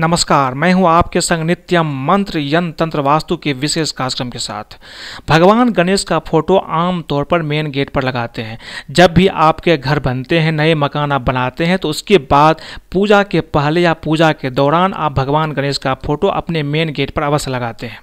नमस्कार मैं हूं आपके संग नित्यम मंत्र यंत्र तंत्र वास्तु के विशेष कार्यक्रम के साथ भगवान गणेश का फोटो आमतौर पर मेन गेट पर लगाते हैं जब भी आपके घर बनते हैं नए मकान आप बनाते हैं तो उसके बाद पूजा के पहले या पूजा के दौरान आप भगवान गणेश का फोटो अपने मेन गेट पर अवश्य लगाते हैं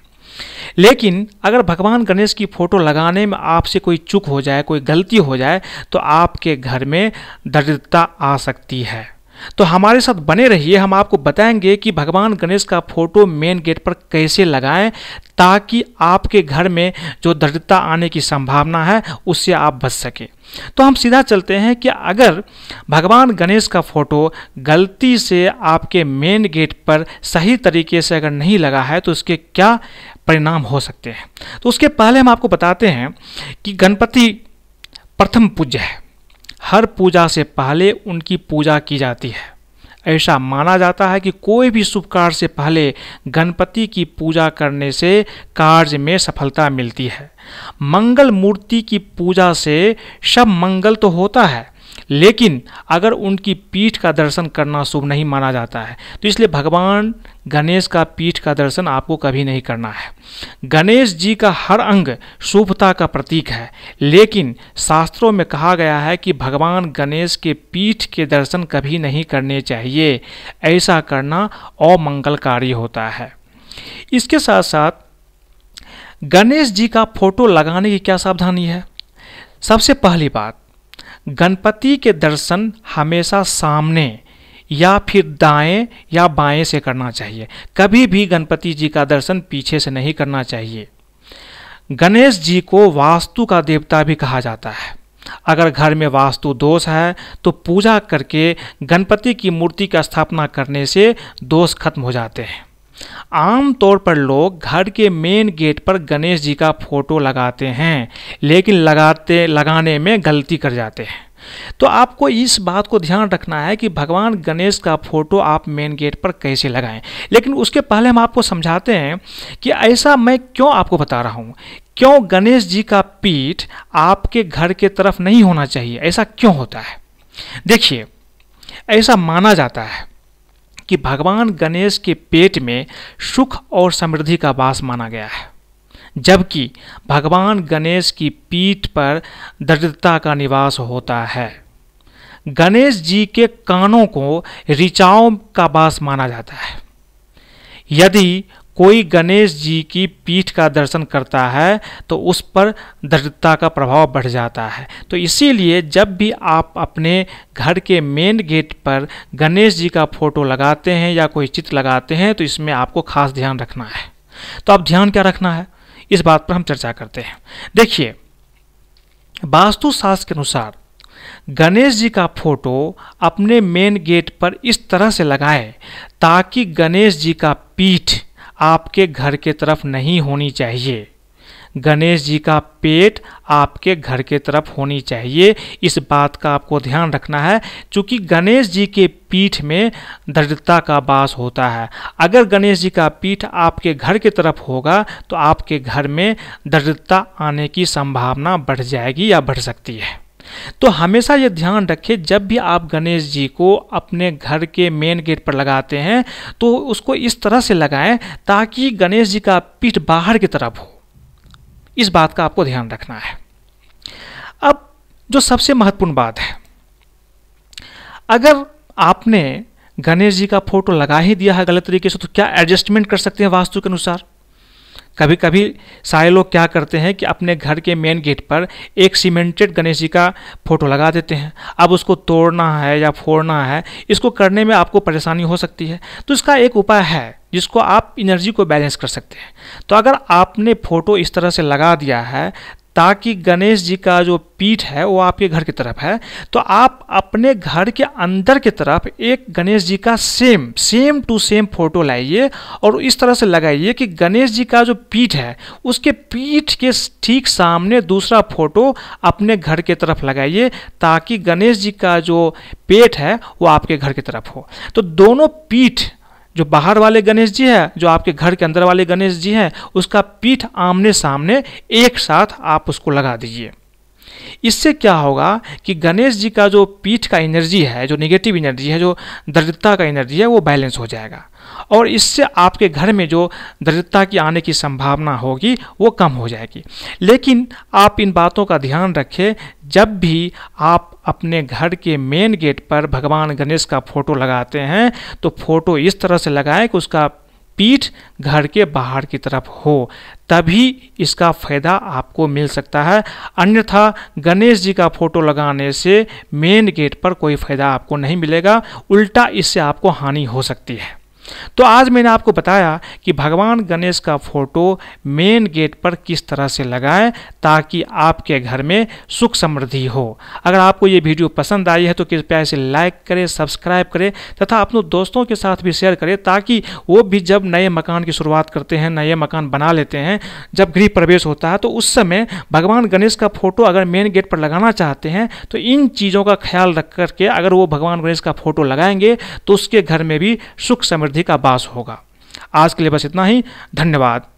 लेकिन अगर भगवान गणेश की फ़ोटो लगाने में आपसे कोई चूक हो जाए कोई गलती हो जाए तो आपके घर में दरिद्रता आ सकती है तो हमारे साथ बने रहिए हम आपको बताएंगे कि भगवान गणेश का फोटो मेन गेट पर कैसे लगाएं ताकि आपके घर में जो दरिद्रता आने की संभावना है उससे आप बच सकें तो हम सीधा चलते हैं कि अगर भगवान गणेश का फोटो गलती से आपके मेन गेट पर सही तरीके से अगर नहीं लगा है तो उसके क्या परिणाम हो सकते हैं तो उसके पहले हम आपको बताते हैं कि गणपति प्रथम पूज्य है हर पूजा से पहले उनकी पूजा की जाती है ऐसा माना जाता है कि कोई भी शुभ कार्य से पहले गणपति की पूजा करने से कार्य में सफलता मिलती है मंगल मूर्ति की पूजा से सब मंगल तो होता है लेकिन अगर उनकी पीठ का दर्शन करना शुभ नहीं माना जाता है तो इसलिए भगवान गणेश का पीठ का दर्शन आपको कभी नहीं करना है गणेश जी का हर अंग शुभता का प्रतीक है लेकिन शास्त्रों में कहा गया है कि भगवान गणेश के पीठ के दर्शन कभी नहीं करने चाहिए ऐसा करना अमंगलकारी होता है इसके साथ साथ गणेश जी का फोटो लगाने की क्या सावधानी है सबसे पहली बात गणपति के दर्शन हमेशा सामने या फिर दाएं या बाएं से करना चाहिए कभी भी गणपति जी का दर्शन पीछे से नहीं करना चाहिए गणेश जी को वास्तु का देवता भी कहा जाता है अगर घर में वास्तु दोष है तो पूजा करके गणपति की मूर्ति का स्थापना करने से दोष खत्म हो जाते हैं आम तौर पर लोग घर के मेन गेट पर गणेश जी का फोटो लगाते हैं लेकिन लगाते लगाने में गलती कर जाते हैं तो आपको इस बात को ध्यान रखना है कि भगवान गणेश का फोटो आप मेन गेट पर कैसे लगाएं लेकिन उसके पहले हम आपको समझाते हैं कि ऐसा मैं क्यों आपको बता रहा हूँ क्यों गणेश जी का पीठ आपके घर के तरफ नहीं होना चाहिए ऐसा क्यों होता है देखिए ऐसा माना जाता है कि भगवान गणेश के पेट में सुख और समृद्धि का वास माना गया है जबकि भगवान गणेश की पीठ पर दरिद्रता का निवास होता है गणेश जी के कानों को ऋचाओं का वास माना जाता है यदि कोई गणेश जी की पीठ का दर्शन करता है तो उस पर दरिद्रता का प्रभाव बढ़ जाता है तो इसीलिए जब भी आप अपने घर के मेन गेट पर गणेश जी का फोटो लगाते हैं या कोई चित्र लगाते हैं तो इसमें आपको खास ध्यान रखना है तो आप ध्यान क्या रखना है इस बात पर हम चर्चा करते हैं देखिए वास्तुशास्त्र के अनुसार गणेश जी का फोटो अपने मेन गेट पर इस तरह से लगाएं ताकि गणेश जी का पीठ आपके घर के तरफ नहीं होनी चाहिए गणेश जी का पेट आपके घर के तरफ होनी चाहिए इस बात का आपको ध्यान रखना है क्योंकि गणेश जी के पीठ में दृढ़ता का बास होता है अगर गणेश जी का पीठ आपके घर के तरफ होगा तो आपके घर में दृढ़ता आने की संभावना बढ़ जाएगी या बढ़ सकती है तो हमेशा ये ध्यान रखें जब भी आप गणेश जी को अपने घर के मेन गेट पर लगाते हैं तो उसको इस तरह से लगाएं ताकि गणेश जी का पीठ बाहर की तरफ हो इस बात का आपको ध्यान रखना है अब जो सबसे महत्वपूर्ण बात है अगर आपने गणेश जी का फोटो लगा ही दिया है गलत तरीके से तो क्या एडजस्टमेंट कर सकते हैं वास्तु के अनुसार कभी कभी सारे लोग क्या करते हैं कि अपने घर के मेन गेट पर एक सीमेंटेड गणेश जी का फोटो लगा देते हैं अब उसको तोड़ना है या फोड़ना है इसको करने में आपको परेशानी हो सकती है तो इसका एक उपाय है जिसको आप एनर्जी को बैलेंस कर सकते हैं तो अगर आपने फ़ोटो इस तरह से लगा दिया है ताकि गणेश जी का जो पीठ है वो आपके घर की तरफ है तो आप अपने घर के अंदर की तरफ एक गणेश जी का same same to same photo लाइए और इस तरह से लगाइए कि गणेश जी का जो पीठ है उसके पीठ के ठीक सामने दूसरा फोटो अपने घर के तरफ लगाइए ताकि गणेश जी का जो पेट है वो आपके घर की तरफ हो तो दोनों पीठ जो बाहर वाले गणेश जी है जो आपके घर के अंदर वाले गणेश जी हैं उसका पीठ आमने सामने एक साथ आप उसको लगा दीजिए इससे क्या होगा कि गणेश जी का जो पीठ का एनर्जी है जो नेगेटिव एनर्जी है जो दरिद्रता का एनर्जी है वो बैलेंस हो जाएगा और इससे आपके घर में जो दरिद्रता की आने की संभावना होगी वो कम हो जाएगी लेकिन आप इन बातों का ध्यान रखें जब भी आप अपने घर के मेन गेट पर भगवान गणेश का फोटो लगाते हैं तो फोटो इस तरह से लगाएं कि उसका पीठ घर के बाहर की तरफ हो तभी इसका फायदा आपको मिल सकता है अन्यथा गणेश जी का फोटो लगाने से मेन गेट पर कोई फायदा आपको नहीं मिलेगा उल्टा इससे आपको हानि हो सकती है तो आज मैंने आपको बताया कि भगवान गणेश का फोटो मेन गेट पर किस तरह से लगाएं ताकि आपके घर में सुख समृद्धि हो अगर आपको ये वीडियो पसंद आई है तो कृपया इसे लाइक करें सब्सक्राइब करें तथा अपने दोस्तों के साथ भी शेयर करें ताकि वो भी जब नए मकान की शुरुआत करते हैं नए मकान बना लेते हैं जब गृह प्रवेश होता है तो उस समय भगवान गणेश का फोटो अगर मेन गेट पर लगाना चाहते हैं तो इन चीज़ों का ख्याल रख करके अगर वो भगवान गणेश का फोटो लगाएंगे तो उसके घर में भी सुख समृद्धि का बास होगा आज के लिए बस इतना ही धन्यवाद